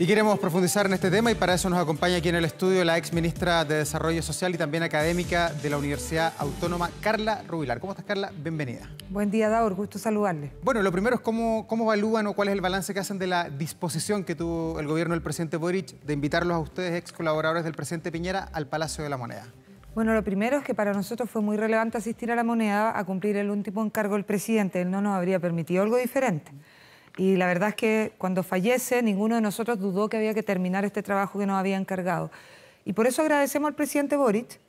Y queremos profundizar en este tema y para eso nos acompaña aquí en el estudio la ex ministra de Desarrollo Social y también académica de la Universidad Autónoma, Carla Rubilar. ¿Cómo estás, Carla? Bienvenida. Buen día, Daur. Gusto saludarle. Bueno, lo primero es cómo, cómo evalúan o cuál es el balance que hacen de la disposición que tuvo el gobierno del presidente Boric de invitarlos a ustedes, ex colaboradores del presidente Piñera, al Palacio de la Moneda. Bueno, lo primero es que para nosotros fue muy relevante asistir a la moneda a cumplir el último encargo del presidente. Él no nos habría permitido algo diferente. Y la verdad es que cuando fallece, ninguno de nosotros dudó que había que terminar este trabajo que nos había encargado. Y por eso agradecemos al presidente Boric,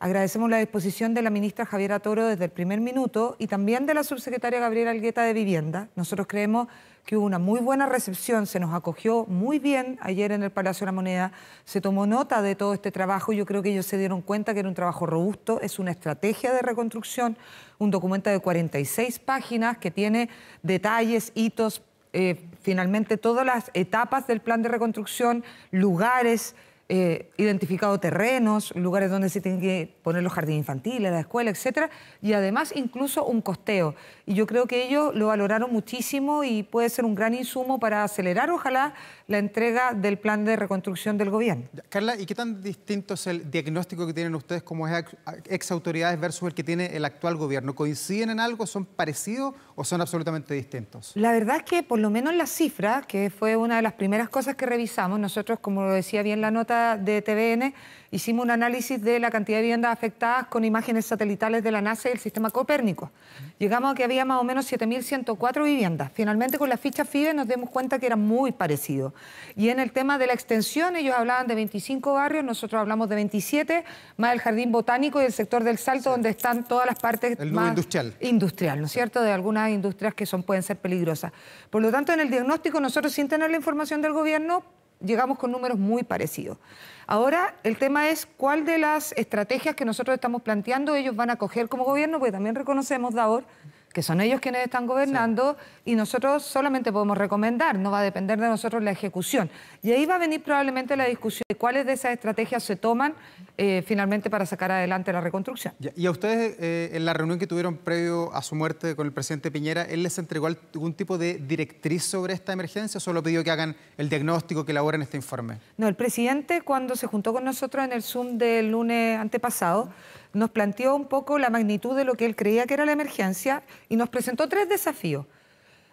agradecemos la disposición de la ministra Javiera Toro desde el primer minuto y también de la subsecretaria Gabriela Algueta de Vivienda. Nosotros creemos que hubo una muy buena recepción, se nos acogió muy bien ayer en el Palacio de la Moneda, se tomó nota de todo este trabajo, yo creo que ellos se dieron cuenta que era un trabajo robusto, es una estrategia de reconstrucción, un documento de 46 páginas que tiene detalles, hitos, eh, finalmente todas las etapas del plan de reconstrucción, lugares, eh, identificados identificado terrenos, lugares donde se tienen que poner los jardines infantiles, la escuela, etcétera, y además incluso un costeo. Y yo creo que ellos lo valoraron muchísimo y puede ser un gran insumo para acelerar, ojalá, la entrega del plan de reconstrucción del gobierno. Carla, ¿y qué tan distinto es el diagnóstico que tienen ustedes como ex autoridades versus el que tiene el actual gobierno? ¿Coinciden en algo? ¿Son parecidos o son absolutamente distintos? La verdad es que por lo menos las cifras, que fue una de las primeras cosas que revisamos, nosotros, como lo decía bien la nota de TVN, hicimos un análisis de la cantidad de viviendas afectadas con imágenes satelitales de la NASA y el sistema Copérnico. Llegamos a que había más o menos 7.104 viviendas. Finalmente con la ficha FIBE nos dimos cuenta que era muy parecido. Y en el tema de la extensión, ellos hablaban de 25 barrios, nosotros hablamos de 27, más el jardín botánico y el sector del Salto, donde están todas las partes más industrial. ¿no es cierto? De algunas industrias que son, pueden ser peligrosas. Por lo tanto, en el diagnóstico, nosotros sin tener la información del gobierno, llegamos con números muy parecidos. Ahora, el tema es cuál de las estrategias que nosotros estamos planteando ellos van a coger como gobierno, porque también reconocemos, ahora que son ellos quienes están gobernando y nosotros solamente podemos recomendar, no va a depender de nosotros la ejecución. Y ahí va a venir probablemente la discusión de cuáles de esas estrategias se toman eh, finalmente para sacar adelante la reconstrucción. Y a ustedes, eh, en la reunión que tuvieron previo a su muerte con el presidente Piñera, ¿él les entregó algún tipo de directriz sobre esta emergencia o solo pidió que hagan el diagnóstico, que elaboren este informe? No, el presidente cuando se juntó con nosotros en el Zoom del lunes antepasado, nos planteó un poco la magnitud de lo que él creía que era la emergencia y nos presentó tres desafíos.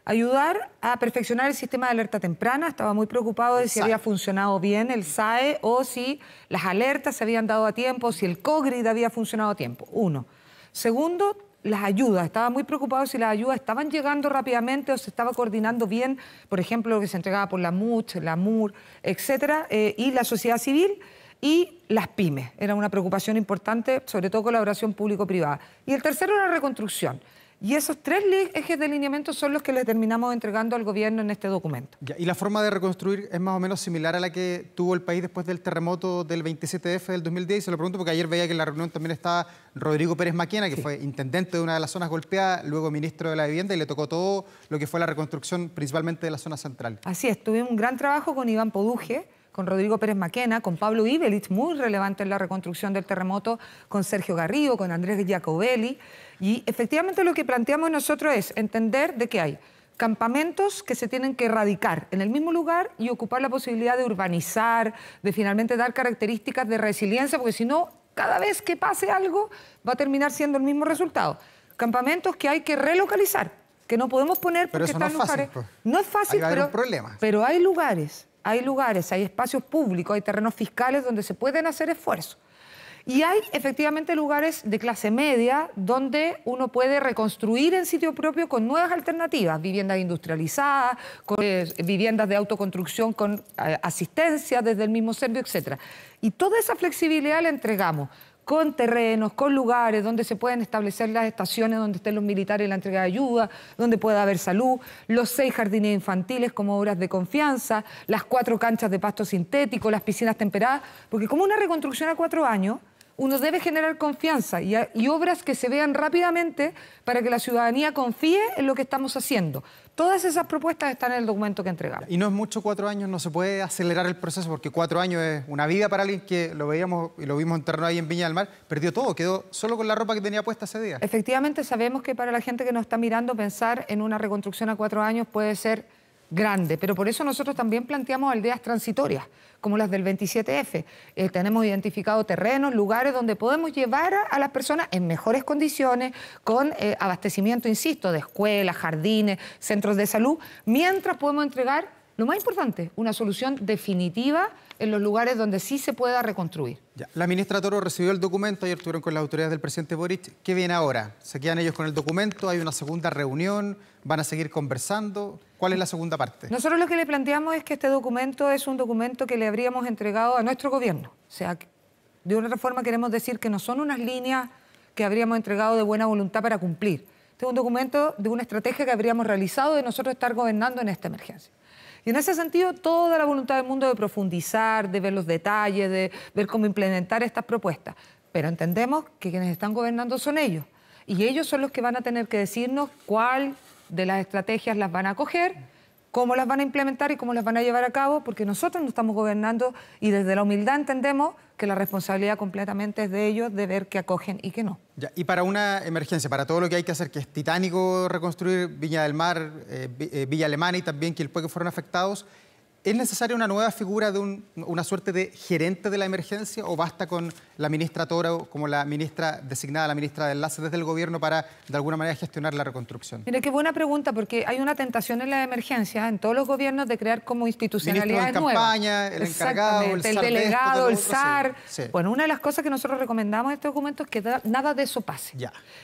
Ayudar a perfeccionar el sistema de alerta temprana, estaba muy preocupado de si había funcionado bien el SAE o si las alertas se habían dado a tiempo, si el COGRID había funcionado a tiempo. Uno. Segundo, las ayudas. Estaba muy preocupado si las ayudas estaban llegando rápidamente o se estaba coordinando bien, por ejemplo, lo que se entregaba por la MUCH, la MUR, etcétera, eh, y la sociedad civil y las pymes. Era una preocupación importante, sobre todo colaboración público-privada. Y el tercero era reconstrucción. Y esos tres ejes de alineamiento son los que le terminamos entregando al gobierno en este documento. y la forma de reconstruir es más o menos similar a la que tuvo el país después del terremoto del 27F del 2010. Y se lo pregunto porque ayer veía que en la reunión también estaba Rodrigo Pérez Maquena, que fue intendente de una de las zonas golpeadas, luego ministro de la Vivienda, y le tocó todo lo que fue la reconstrucción principalmente de la zona central. Así es, tuve un gran trabajo con Iván Poduje con Rodrigo Pérez Maquena, con Pablo Ibelich, muy relevante en la reconstrucción del terremoto, con Sergio Garrido, con Andrés Giacobelli. Y efectivamente lo que planteamos nosotros es entender de que hay campamentos que se tienen que erradicar en el mismo lugar y ocupar la posibilidad de urbanizar, de finalmente dar características de resiliencia, porque si no, cada vez que pase algo va a terminar siendo el mismo resultado. Campamentos que hay que relocalizar, que no podemos poner porque están en lugares... Pues. No es fácil, pero hay lugares hay lugares, hay espacios públicos, hay terrenos fiscales donde se pueden hacer esfuerzos. Y hay efectivamente lugares de clase media donde uno puede reconstruir en sitio propio con nuevas alternativas, viviendas industrializadas, con, eh, viviendas de autoconstrucción con eh, asistencia desde el mismo servicio, etc. Y toda esa flexibilidad la entregamos con terrenos, con lugares donde se pueden establecer las estaciones donde estén los militares en la entrega de ayuda, donde pueda haber salud, los seis jardines infantiles como obras de confianza, las cuatro canchas de pasto sintético, las piscinas temperadas, porque como una reconstrucción a cuatro años, uno debe generar confianza y, obras que se vean rápidamente para que la ciudadanía confíe en lo que estamos haciendo. Todas esas propuestas están en el documento que entregamos. Y no es mucho cuatro años, no se puede acelerar el proceso porque cuatro años es una vida para alguien que lo veíamos y lo vimos enterrado ahí en Viña del Mar, perdió todo, quedó solo con la ropa que tenía puesta ese día. Efectivamente, sabemos que para la gente que nos está mirando pensar en una reconstrucción a cuatro años puede ser grande, pero por eso nosotros también planteamos aldeas transitorias, como las del 27F. Eh, tenemos identificado terrenos, lugares donde podemos llevar a, las personas en mejores condiciones, con eh, abastecimiento, insisto, de escuelas, jardines, centros de salud, mientras podemos entregar, lo más importante, una solución definitiva en los lugares donde sí se pueda reconstruir. La ministra Toro recibió el documento, ayer estuvieron con las autoridades del presidente Boric. ¿Qué viene ahora? ¿Se quedan ellos con el documento? ¿Hay una segunda reunión? ¿Van a seguir conversando? ¿Cuál es la segunda parte? Nosotros lo que le planteamos es que este documento es un documento que le habríamos entregado a nuestro gobierno. O sea, de una otra forma queremos decir que no son unas líneas que habríamos entregado de buena voluntad para cumplir. Este es un documento de una estrategia que habríamos realizado de nosotros estar gobernando en esta emergencia. Y en ese sentido, toda la voluntad del mundo de profundizar, de ver los detalles, de ver cómo implementar estas propuestas. Pero entendemos que quienes están gobernando son ellos. Y ellos son los que van a tener que decirnos cuál de las estrategias las van a coger cómo las van a implementar y cómo las van a llevar a cabo, porque nosotros no estamos gobernando y desde la humildad entendemos que la responsabilidad completamente es de ellos de ver qué acogen y qué no. y para una emergencia, para todo lo que hay que hacer, que es titánico reconstruir Viña del Mar, eh, eh, Villa Alemana y también que el pueblo fueron afectados, ¿Es necesaria una nueva figura de una suerte de gerente de la emergencia o basta con la ministra Toro como la ministra designada, la ministra de Enlace desde el gobierno para de alguna manera gestionar la reconstrucción? Mira, qué buena pregunta porque hay una tentación en la emergencia, en todos los gobiernos, de crear como institucionalidades nuevas. campaña, el encargado, el, delegado, el SAR. Bueno, una de las cosas que nosotros recomendamos en este documento es que nada de eso pase.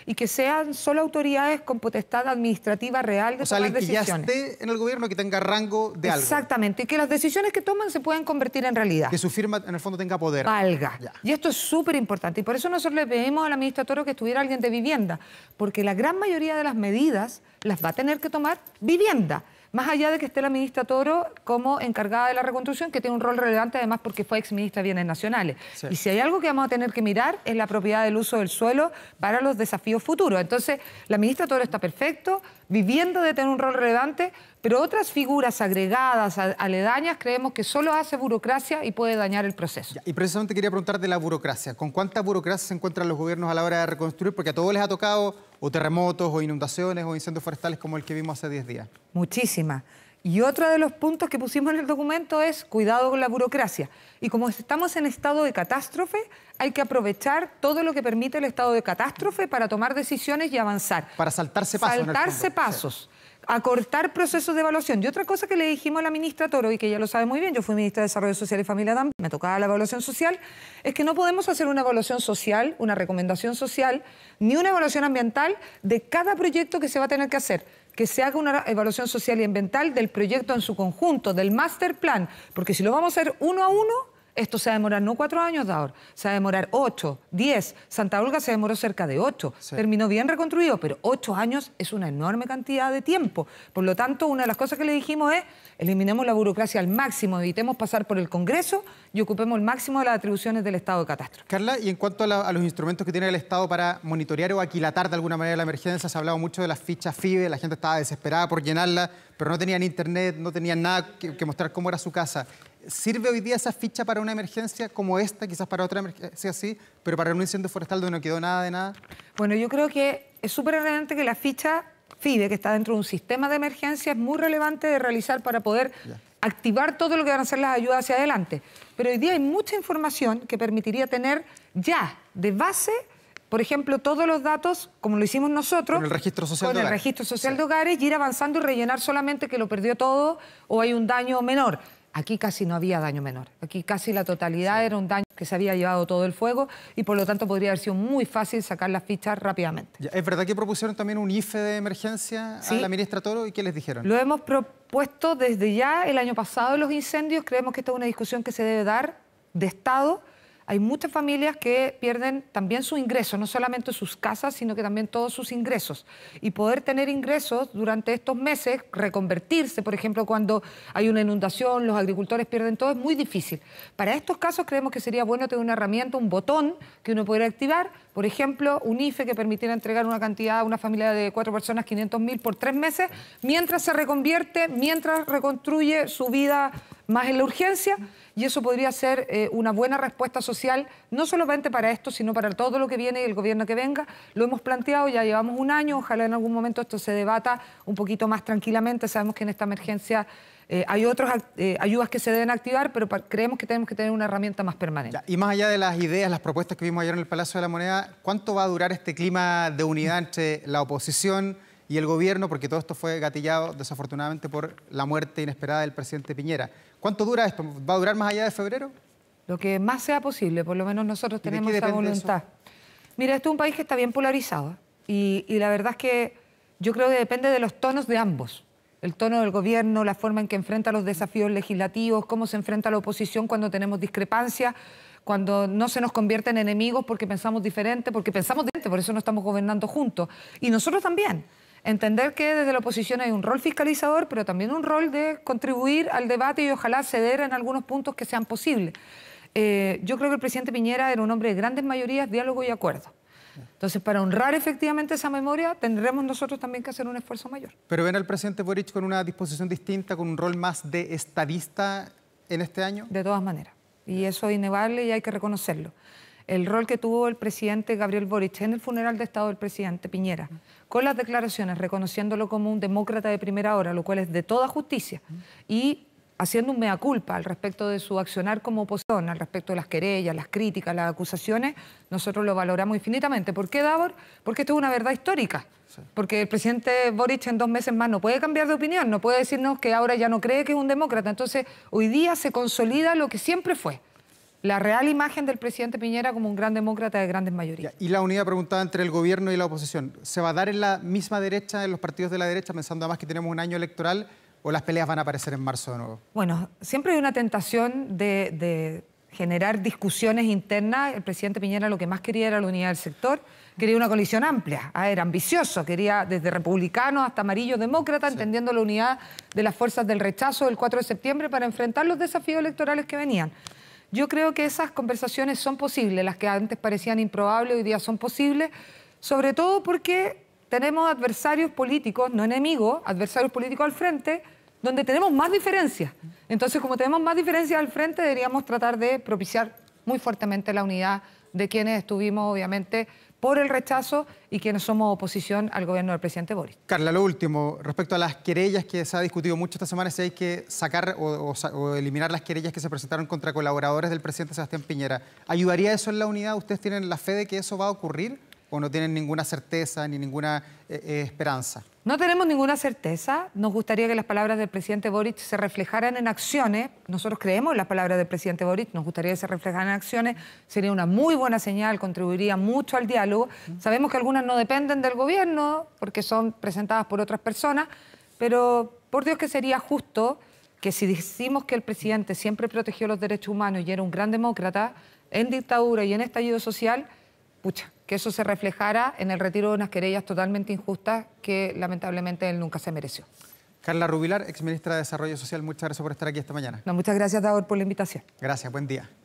Y que sean solo autoridades con potestad administrativa real de o decisiones. que ya esté en el gobierno que tenga rango de algo. Exactamente que las decisiones que toman se puedan convertir en realidad. Que su firma en el fondo tenga poder. Valga. Y esto es súper importante. Y por eso nosotros le pedimos a la ministra Toro que estuviera alguien de vivienda, porque la gran mayoría de las medidas las va a tener que tomar vivienda. Más allá de que esté la ministra Toro como encargada de la reconstrucción, que tiene un rol relevante además porque fue ex ministra de Bienes Nacionales. Y si hay algo que vamos a tener que mirar es la propiedad del uso del suelo para los desafíos futuros. Entonces, la ministra Toro está perfecto, vivienda de tener un rol relevante, pero otras figuras agregadas, aledañas, creemos que solo hace burocracia y puede dañar el proceso. y precisamente quería preguntar de la burocracia. ¿Con cuánta burocracia se encuentran los gobiernos a la hora de reconstruir? Porque a todos les ha tocado o terremotos, o inundaciones, o incendios forestales como el que vimos hace 10 días. Muchísima. Y otro de los puntos que pusimos en el documento es cuidado con la burocracia. Y como estamos en estado de catástrofe, hay que aprovechar todo lo que permite el estado de catástrofe para tomar decisiones y avanzar. Para saltarse pasos. Saltarse pasos acortar procesos de evaluación. Y otra cosa que le dijimos a la ministra Toro, y que ella lo sabe muy bien, yo fui ministra de Desarrollo Social y Familia DAM, me tocaba la evaluación social, es que no podemos hacer una evaluación social, una recomendación social, ni una evaluación ambiental de cada proyecto que se va a tener que hacer que se haga una evaluación social y ambiental del proyecto en su conjunto, del master plan, porque si lo vamos a hacer uno a uno, esto se va a demorar no cuatro años de ahora, se va a demorar ocho, diez. Santa Olga se demoró cerca de ocho. Terminó bien reconstruido, pero ocho años es una enorme cantidad de tiempo. Por lo tanto, una de las cosas que le dijimos es eliminemos la burocracia al máximo, evitemos pasar por el Congreso y ocupemos el máximo de las atribuciones del Estado de catástrofe. Carla, y en cuanto a, los instrumentos que tiene el Estado para monitorear o aquilatar de alguna manera la emergencia, se ha hablado mucho de las fichas FIBE, la gente estaba desesperada por llenarla, pero no tenían internet, no tenían nada que mostrar cómo era su casa. ¿Sirve hoy día esa ficha para una emergencia como esta, quizás para otra emergencia así, pero para un incendio forestal donde no quedó nada de nada? Bueno, yo creo que es súper relevante que la ficha FIDE, que está dentro de un sistema de emergencia, es muy relevante de realizar para poder activar todo lo que van a ser las ayudas hacia adelante. Pero hoy día hay mucha información que permitiría tener ya de base por ejemplo, todos los datos, como lo hicimos nosotros, con el registro social, de, hogares. registro social de hogares, y ir avanzando y rellenar solamente que lo perdió todo o hay un daño menor. Aquí casi no había daño menor. Aquí casi la totalidad era un daño que se había llevado todo el fuego y por lo tanto podría haber sido muy fácil sacar las fichas rápidamente. ¿Es verdad que propusieron también un IFE de emergencia a la ministra Toro y qué les dijeron? Lo hemos propuesto desde ya el año pasado los incendios. Creemos que esta es una discusión que se debe dar de Estado hay muchas familias que pierden también su ingreso, no solamente sus casas, sino que también todos sus ingresos. Y poder tener ingresos durante estos meses, reconvertirse, por ejemplo, cuando hay una inundación, los agricultores pierden todo, es muy difícil. Para estos casos creemos que sería bueno tener una herramienta, un botón que uno pudiera activar, por ejemplo, un IFE que permitiera entregar una cantidad a una familia de cuatro personas, 500 mil por tres meses, mientras se reconvierte, mientras reconstruye su vida más en la urgencia y eso podría ser eh, una buena respuesta social, no solamente para esto, sino para todo lo que viene y el gobierno que venga. Lo hemos planteado, ya llevamos un año, ojalá en algún momento esto se debata un poquito más tranquilamente. Sabemos que en esta emergencia eh, hay otras eh, ayudas que se deben activar, pero creemos que tenemos que tener una herramienta más permanente. y más allá de las ideas, las propuestas que vimos ayer en el Palacio de la Moneda, ¿cuánto va a durar este clima de unidad entre la oposición? y el gobierno, porque todo esto fue gatillado desafortunadamente por la muerte inesperada del presidente Piñera. ¿Cuánto dura esto? ¿Va a durar más allá de febrero? Lo que más sea posible, por lo menos nosotros tenemos esa voluntad. Mira, esto es un país que está bien polarizado y, y la verdad es que yo creo que depende de los tonos de ambos el tono del gobierno, la forma en que enfrenta los desafíos legislativos, cómo se enfrenta la oposición cuando tenemos discrepancias, cuando no se nos convierte en enemigos porque pensamos diferente, porque pensamos diferente, por eso no estamos gobernando juntos. Y nosotros también entender que desde la oposición hay un rol fiscalizador, pero también un rol de contribuir al debate y ojalá ceder en algunos puntos que sean posibles. Eh, yo creo que el presidente Piñera era un hombre de grandes mayorías, diálogo y acuerdo. Entonces, para honrar efectivamente esa memoria, tendremos nosotros también que hacer un esfuerzo mayor. Pero ven al presidente Boric con una disposición distinta, con un rol más de estadista en este año. De todas maneras. Y eso es inevitable y hay que reconocerlo el rol que tuvo el presidente Gabriel Boric en el funeral de Estado del presidente Piñera, con las declaraciones reconociéndolo como un demócrata de primera hora, lo cual es de toda justicia, y haciendo un mea culpa al respecto de su accionar como oposición, al respecto de las querellas, las críticas, las acusaciones, nosotros lo valoramos infinitamente. ¿Por qué, Davor? Porque esto es una verdad histórica. Porque el presidente Boric en dos meses más no puede cambiar de opinión, no puede decirnos que ahora ya no cree que es un demócrata. Entonces, hoy día se consolida lo que siempre fue, la real imagen del presidente Piñera como un gran demócrata de grandes mayorías. Y la unidad preguntada entre el gobierno y la oposición, ¿se va a dar en la misma derecha, en los partidos de la derecha, pensando además que tenemos un año electoral, o las peleas van a aparecer en marzo de nuevo? Bueno, siempre hay una tentación de, generar discusiones internas. El presidente Piñera lo que más quería era la unidad del sector, quería una coalición amplia, ah, era ambicioso, quería desde republicano hasta amarillo demócrata, entendiendo la unidad de las fuerzas del rechazo del 4 de septiembre para enfrentar los desafíos electorales que venían. Yo creo que esas conversaciones son posibles, las que antes parecían improbables, hoy día son posibles, sobre todo porque tenemos adversarios políticos, no enemigos, adversarios políticos al frente, donde tenemos más diferencias. Entonces, como tenemos más diferencias al frente, deberíamos tratar de propiciar muy fuertemente la unidad de quienes estuvimos, obviamente, por el rechazo y no somos oposición al gobierno del presidente Boris. Carla, lo último, respecto a las querellas que se ha discutido mucho esta semana, si hay que sacar o, o eliminar las querellas que se presentaron contra colaboradores del presidente Sebastián Piñera, ¿ayudaría eso en la unidad? ¿Ustedes tienen la fe de que eso va a ocurrir? o no tienen ninguna certeza ni ninguna eh, eh, esperanza. No tenemos ninguna certeza. Nos gustaría que las palabras del presidente Boric se reflejaran en acciones. Nosotros creemos en las palabras del presidente Boric, nos gustaría que se reflejaran en acciones. Sería una muy buena señal, contribuiría mucho al diálogo. Sabemos que algunas no dependen del gobierno porque son presentadas por otras personas, pero por Dios que sería justo que si decimos que el presidente siempre protegió los derechos humanos y era un gran demócrata, en dictadura y en estallido social, pucha, que eso se reflejara en el retiro de unas querellas totalmente injustas que lamentablemente él nunca se mereció. Carla Rubilar, exministra de Desarrollo Social, muchas gracias por estar aquí esta mañana. muchas gracias, Davor, por la invitación. Gracias, buen día.